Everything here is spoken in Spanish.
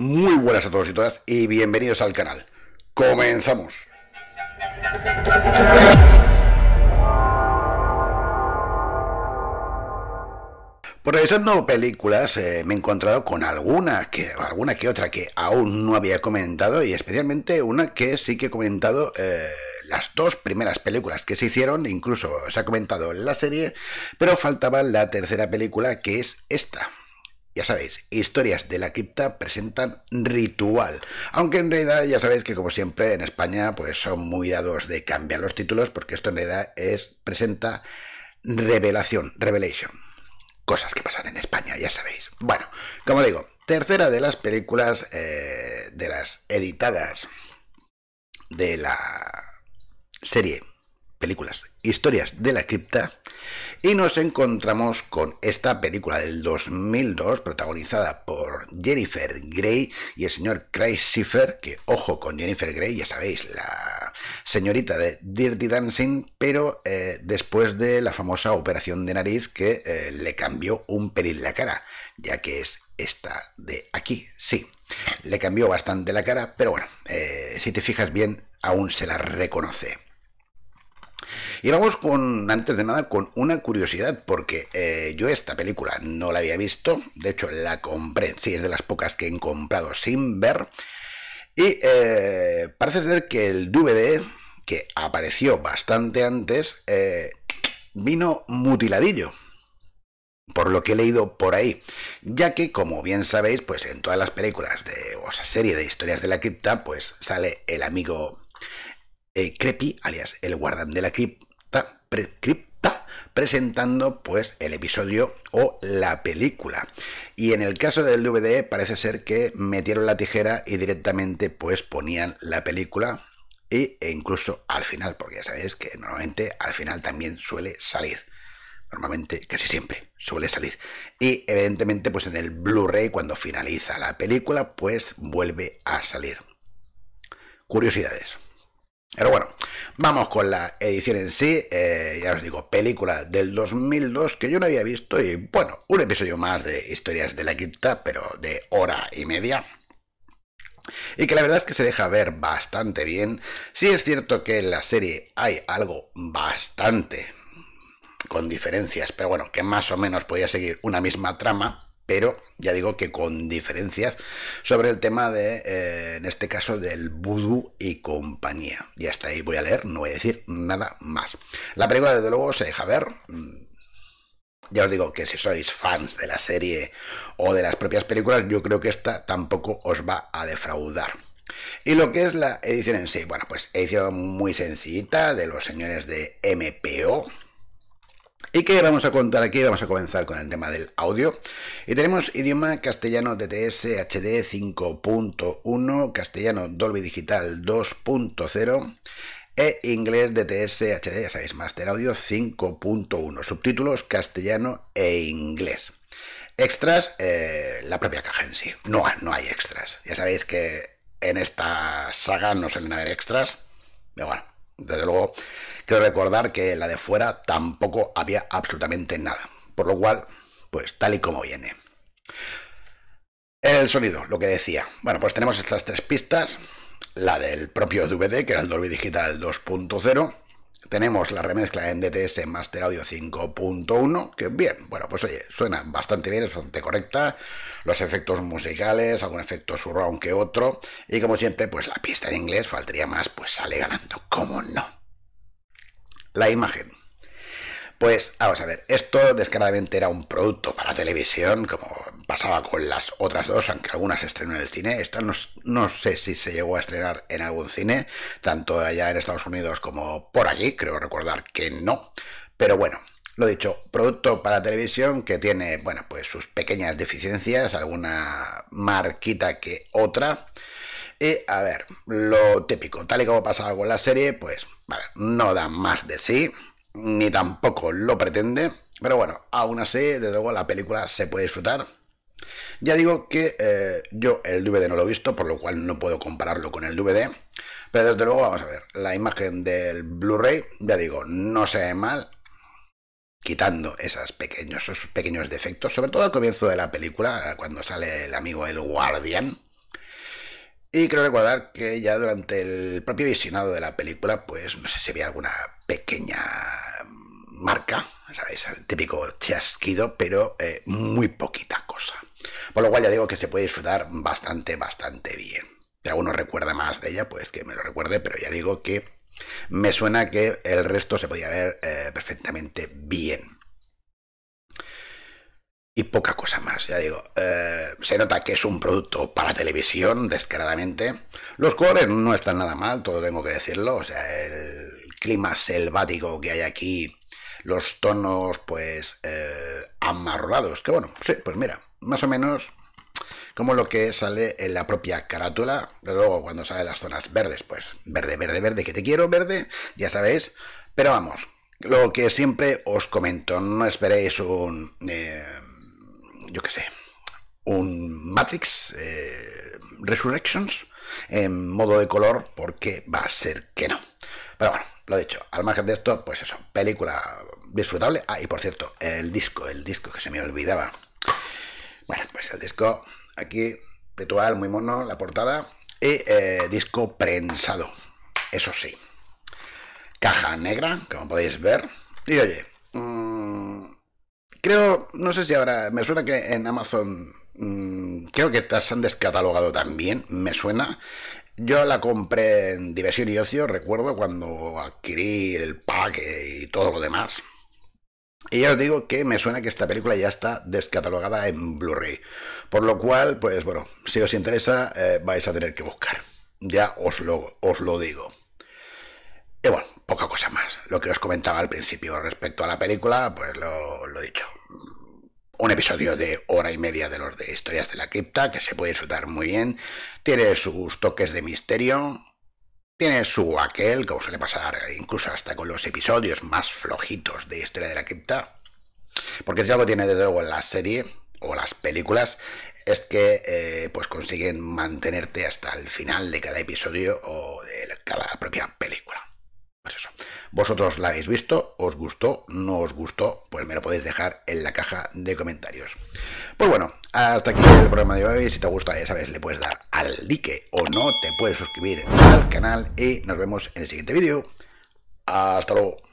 Muy buenas a todos y todas y bienvenidos al canal. Comenzamos. Por revisando películas eh, me he encontrado con alguna que, alguna que otra que aún no había comentado y especialmente una que sí que he comentado eh, las dos primeras películas que se hicieron, incluso se ha comentado en la serie, pero faltaba la tercera película que es esta ya sabéis, historias de la cripta presentan ritual. Aunque en realidad ya sabéis que como siempre en España pues son muy dados de cambiar los títulos porque esto en realidad es presenta revelación, revelation. Cosas que pasan en España, ya sabéis. Bueno, como digo, tercera de las películas eh, de las editadas de la serie películas, historias de la cripta, y nos encontramos con esta película del 2002 protagonizada por Jennifer Grey y el señor Chris Schiffer, que ojo con Jennifer Grey, ya sabéis, la señorita de Dirty Dancing, pero eh, después de la famosa operación de nariz que eh, le cambió un pelín la cara, ya que es esta de aquí, sí. Le cambió bastante la cara, pero bueno, eh, si te fijas bien, aún se la reconoce. Y vamos con, antes de nada, con una curiosidad, porque eh, yo esta película no la había visto, de hecho la compré, sí, es de las pocas que he comprado sin ver, y eh, parece ser que el DVD, que apareció bastante antes, eh, vino mutiladillo, por lo que he leído por ahí, ya que como bien sabéis, pues en todas las películas de, o sea, serie de historias de la cripta, pues sale el amigo eh, Creepy, alias el guardan de la cripta, presentando pues el episodio o la película. Y en el caso del DVD parece ser que metieron la tijera y directamente pues ponían la película e incluso al final, porque ya sabéis que normalmente al final también suele salir. Normalmente, casi siempre, suele salir. Y evidentemente, pues en el Blu-ray, cuando finaliza la película, pues vuelve a salir. Curiosidades. Pero bueno, vamos con la edición en sí, eh, ya os digo, película del 2002 que yo no había visto y bueno, un episodio más de Historias de la quinta, pero de hora y media. Y que la verdad es que se deja ver bastante bien. Sí es cierto que en la serie hay algo bastante con diferencias, pero bueno, que más o menos podía seguir una misma trama, pero ya digo que con diferencias sobre el tema de, eh, en este caso, del vudú y compañía. Y hasta ahí voy a leer, no voy a decir nada más. La película, desde luego, se deja ver. Mm, ya os digo que si sois fans de la serie o de las propias películas, yo creo que esta tampoco os va a defraudar. Y lo que es la edición en sí, bueno, pues edición muy sencillita de los señores de MPO, ¿Y qué vamos a contar aquí? Vamos a comenzar con el tema del audio. Y tenemos idioma castellano DTS HD 5.1, castellano Dolby Digital 2.0 e inglés DTS HD, ya sabéis, Master Audio 5.1, subtítulos castellano e inglés. Extras, eh, la propia caja en sí. No, no hay extras. Ya sabéis que en esta saga no suelen haber extras. Pero bueno, desde luego, quiero recordar que la de fuera tampoco había absolutamente nada. Por lo cual, pues tal y como viene. El sonido, lo que decía. Bueno, pues tenemos estas tres pistas. La del propio DVD, que era el Dolby Digital 2.0 tenemos la remezcla en DTS Master Audio 5.1, que bien, bueno, pues oye, suena bastante bien, es bastante correcta. Los efectos musicales, algún efecto surround que otro. Y como siempre, pues la pista en inglés, faltaría más, pues sale ganando, ¿cómo no? La imagen. Pues vamos a ver, esto descaradamente era un producto para televisión, como pasaba con las otras dos, aunque algunas estrenó en el cine. Esta no, sé si se llegó a estrenar en algún cine, tanto allá en Estados Unidos como por aquí, creo recordar que no. Pero bueno, lo dicho, producto para televisión que tiene, bueno, pues sus pequeñas deficiencias, alguna marquita que otra. Y a ver, lo típico, tal y como pasaba con la serie, pues, no da más de sí, ni tampoco lo pretende. Pero bueno, aún así, desde luego la película se puede disfrutar. Ya digo que eh, yo el DVD no lo he visto, por lo cual no puedo compararlo con el DVD. Pero desde luego vamos a ver, la imagen del Blu-ray, ya digo, no se ve mal, quitando esos pequeños, defectos, sobre todo al comienzo de la película, cuando sale el amigo el Guardian Y creo recordar que ya durante el propio visionado de la película, pues no sé si había alguna pequeña marca, ¿sabéis? El típico chasquido, pero eh, muy poquita cosa. Por lo cual ya digo que se puede disfrutar bastante, bastante bien. Si alguno recuerda más de ella, pues que me lo recuerde, pero ya digo que me suena que el resto se podía ver eh, perfectamente bien. Y poca cosa más, ya digo. Eh, se nota que es un producto para televisión, descaradamente. Los colores no están nada mal, todo tengo que decirlo. O sea, el clima selvático que hay aquí, los tonos, pues, eh, Que bueno, sí, pues mira, más o menos como lo que sale en la propia carátula, luego cuando sale las zonas verdes, pues verde, verde, verde, que te quiero, verde, ya sabéis, pero vamos, lo que siempre os comento, no esperéis un, eh, yo qué sé, un Matrix eh, Resurrections en modo de color, porque va a ser que no. Pero bueno, lo dicho, al margen de esto, pues eso, película disfrutable. Ah, y por cierto, el disco, el disco que se me olvidaba. Bueno, pues el disco aquí, ritual muy mono, la portada, y eh, disco prensado, eso sí. Caja negra, como podéis ver. Y oye, mm, creo, no sé si ahora, me suena que en Amazon mm, creo que se han descatalogado también, me suena. Yo la compré en Diversión y Ocio, recuerdo, cuando adquirí el pack eh, y todo lo demás. Y ya os digo que me suena que esta película ya está descatalogada en Blu-ray. Por lo cual, pues bueno, si os interesa, eh, vais a tener que buscar. Ya os lo, os lo digo. Y bueno, poca cosa más. Lo que os comentaba al principio respecto a la película, pues lo, lo he dicho. Un episodio de hora y media de los de historias de la cripta que se puede disfrutar muy bien. Tiene sus toques de misterio, tiene su aquel, como suele pasar incluso hasta con los episodios más flojitos de Historia de la Cripta. Porque si algo tiene desde luego en la serie o las películas es que eh, pues consiguen mantenerte hasta el final de cada episodio o de cada propia película. Vosotros la habéis visto, os gustó, no os gustó, pues me lo podéis dejar en la caja de comentarios. Pues bueno, hasta aquí el programa de hoy. Si te gusta, ya sabes, le puedes dar al like o no, te puedes suscribir al canal y nos vemos en el siguiente vídeo. Hasta luego.